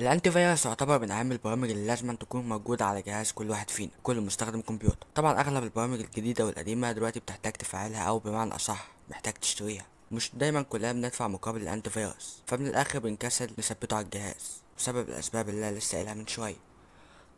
الانتي فيروس يعتبر من اهم البرامج اللي لازم تكون موجوده على جهاز كل واحد فينا كل مستخدم كمبيوتر طبعا اغلب البرامج الجديده والقديمه دلوقتي بتحتاج تفعلها او بمعنى اصح محتاج تشتريها مش دايما كلنا بندفع مقابل الانتي فيروس فمن الاخر بنكسل نثبته على الجهاز بسبب الاسباب اللي انا لسه قايلها من شويه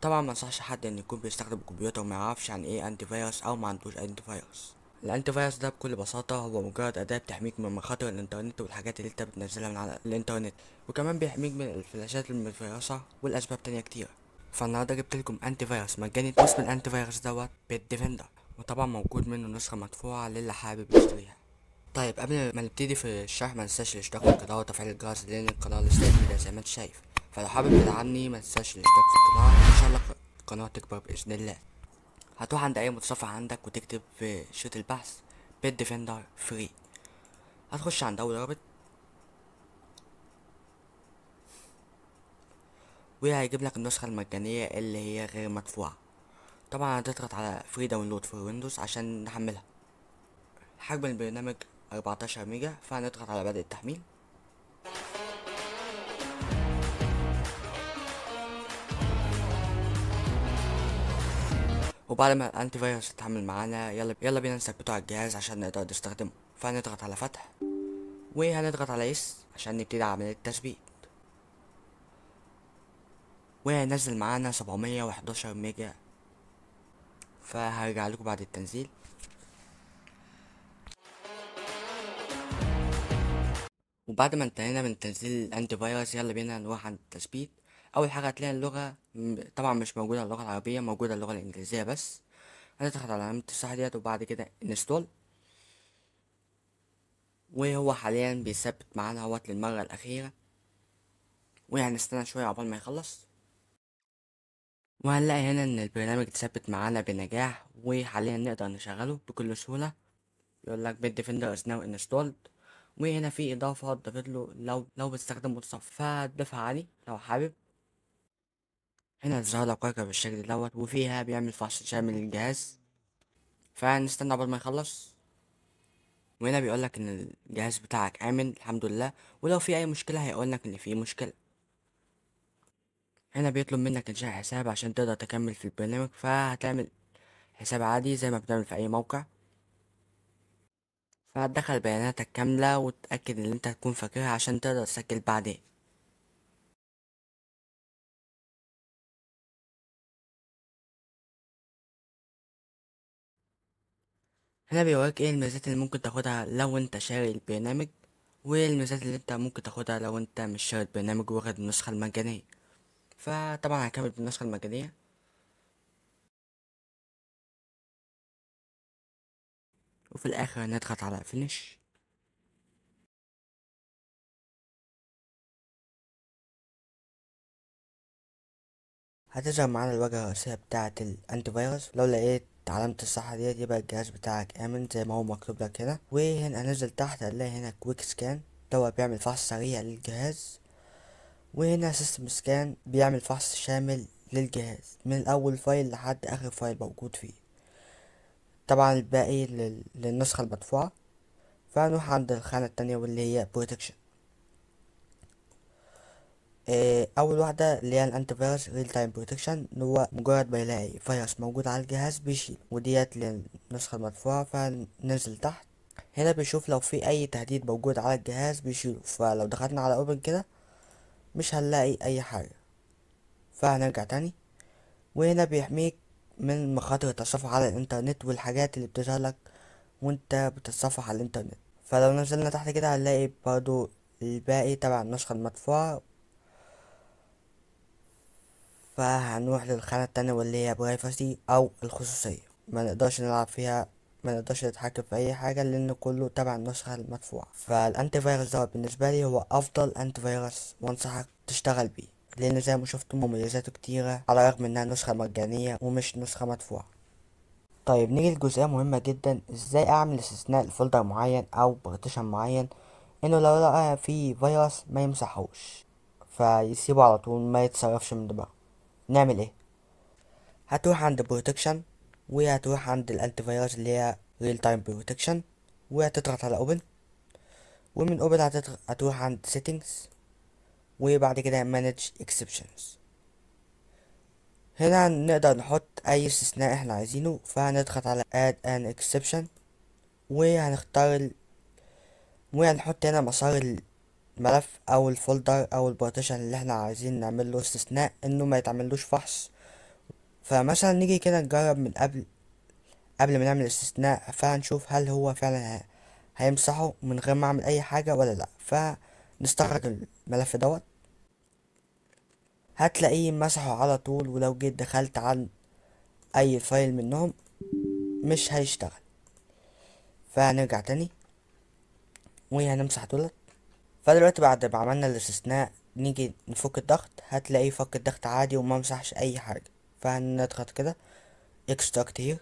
طبعا ما انصحش حد ان يكون بيستخدم الكمبيوتر وما يعرفش عن ايه انتي فيروس او ما عندوش انتي فيروس الانتي فايروس ده بكل بساطه هو مجرد اداه بتحميك من مخاطر الانترنت والحاجات اللي انت بتنزلها من على الانترنت وكمان بيحميك من الفلاشات المتفيرسه والاسباب تانية كتير فالنهارده جبت لكم انتي فايروس مجاني اسم الانتي فايروس دوت بيت ديفندر وطبعا موجود منه نسخه مدفوعه للي حابب يشتريها طيب قبل ما نبتدي في الشرح ما تنساش الاشتراك في القناه وتفعيل الجرس لان القناه لسه جديده زي ما انت شايف فلو حابب تدعمني ما تنساش الاشتراك في القناه ان شاء الله القناه تكبر باذن الله هتروح عند اي متصفح عندك وتكتب في شريط البحث بيت ديفندر فري هتخش عند اول رابط وهيجيب لك النسخة المجانية اللي هي غير مدفوعة طبعا هتضغط على فري داونلود فور ويندوز عشان نحملها حجم البرنامج 14 ميجا فهنضغط على بدء التحميل وبعد ما الانتي فيروس اتعامل معانا يلا يلا بينا نثبته على الجهاز عشان نقدر نستخدمه فهنضغط على فتح وهنضغط على اس عشان نبتدي عملية التثبيت وهينزل معانا سبعمية وحداشر ميجا فهرجع لكم بعد التنزيل وبعد ما انتهينا من تنزيل الانتي فيروس يلا بينا نروح عند التثبيت اول حاجه هتلاقي اللغه طبعا مش موجوده اللغه العربيه موجوده اللغه الانجليزيه بس هتضغط على علامه الصح ديت وبعد كده انستول وهو حاليا بيثبت معانا اهوت للمره الاخيره وهنستنى شويه عقبال ما يخلص وهنلاقي هنا ان البرنامج اتثبت معانا بنجاح وحاليا نقدر نشغله بكل سهوله يقول لك بيت ديفندر از ناو انستولد وهنا في اضافه ضافت له لو لو بتستخدم متصفح هتضيفها علي لو حابب هنا ظهر لك كوكب بالشكل دوت وفيها بيعمل فحص شامل للجهاز فنستنى عقبال ما يخلص وهنا بيقولك ان الجهاز بتاعك امن الحمد لله ولو في اي مشكله هيقولك ان في مشكله هنا بيطلب منك انشاء حساب عشان تقدر تكمل في البرنامج فهتعمل حساب عادي زي ما بتعمل في اي موقع فهتدخل بياناتك كامله وتاكد ان انت تكون فاكرها عشان تقدر تسجل بعدين هنا بيوريك ايه الميزات اللي ممكن تاخدها لو انت شاري البرنامج والميزات الميزات اللي انت ممكن تاخدها لو انت مش شاري البرنامج واخد النسخة المجانية فطبعا هكمل بالنسخة المجانية وفي الاخر نضغط على فينيش هتظهر معانا الواجهة الرئيسية بتاعة الانتي فيروس لو لقيت علامة الصح ديت يبقى الجهاز بتاعك امن زي ما هو مكتوب لك هنا وهنا انزل تحت هنلاقي هنا كويك سكان دوت بيعمل فحص سريع للجهاز وهنا سيستم سكان بيعمل فحص شامل للجهاز من اول فايل لحد اخر فايل موجود فيه طبعا الباقي للنسخة المدفوعة فهنروح عند الخانة التانية واللي هي بروتكشن آه، اول واحده اللي هي الانتي فيروس ريل تايم بروتكشن اللي هو مجرد ما يلاقي فيروس موجود على الجهاز بيشيل وديت للنسخه المدفوعه فننزل تحت هنا بيشوف لو في اي تهديد موجود على الجهاز بيشيله فلو دخلنا على اوبن كده مش هنلاقي اي حاجه فهنرجع تاني وهنا بيحميك من مخاطر التصفح على الانترنت والحاجات اللي بتظهر لك وانت بتتصفح على الانترنت فلو نزلنا تحت كده هنلاقي برضو الباقي تبع النسخة المدفوعة فهنروح للخانة التانية واللي هي برايفسي أو الخصوصية ما نقدرش نلعب فيها ما نقدرش نتحكم في اي حاجه لان كله تبع النسخه المدفوعه فالانتي فيروس دوت بالنسبه لي هو افضل انتي فيروس وانصحك تشتغل بيه لان زي ما شوفت مميزاته كتيره على الرغم انها نسخه مجانيه ومش نسخه مدفوعه طيب نيجي لجزئيه مهمه جدا ازاي اعمل استثناء لفولدر معين او بارتيشن معين انه لو لقى فيه فيروس ما يمسحوش فيسيبه على طول ما يتصرفش من دماغه نعمل ايه هتروح عند بروتكشن وهتروح عند الانتي فيروس اللي هي ريل تايم بروتكشن وهتضغط على اوبن ومن اوبن هتروح عند سيتنجز وبعد كده مانج اكسبشنز هنا نقدر نحط اي استثناء احنا عايزينه فهنضغط على add an exception وهنختار ال... وهنحط هنا مسار الملف او الفولدر او البارتيشن اللي احنا عايزين نعمل له استثناء انه ما يتعملوش فحص فمثلا نيجي كده نجرب من قبل قبل ما نعمل استثناء فهنشوف هل هو فعلا هيمسحه من غير ما اعمل اي حاجه ولا لا فنستخرج الملف دوت هتلاقيه مسحه على طول ولو جيت دخلت عن اي فايل منهم مش هيشتغل فهنرجع تاني وهنمسح دولت فدلوقتي بعد ما عملنا الاستثناء نيجي نفك الضغط هتلاقي فك الضغط عادي وما مسحش اي حاجة فهنضغط كده اكستراكت هير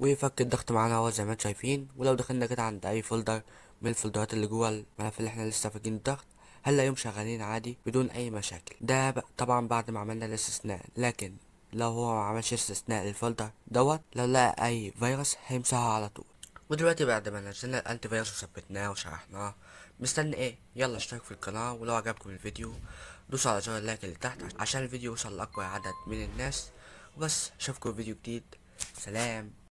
ويفك الضغط معانا اهو زي ما انتم شايفين ولو دخلنا كده عند اي فولدر من الفولدرات اللي جوه الملف اللي احنا لسه فاكين الضغط هنلاقيهم شغالين عادي بدون اي مشاكل ده طبعا بعد ما عملنا الاستثناء لكن لو هو ما عملش استثناء للفولدر دوت لو لقى اي فيروس هيمسحه على طول ودلوقتي بعد ما نزلنا الانتي فيروس وثبتناه وشرحناه مستني ايه يلا اشترك في القناه ولو عجبكم الفيديو دوسوا على زر اللايك اللي تحت عشان الفيديو يوصل لاكبر عدد من الناس وبس اشوفكم في فيديو جديد سلام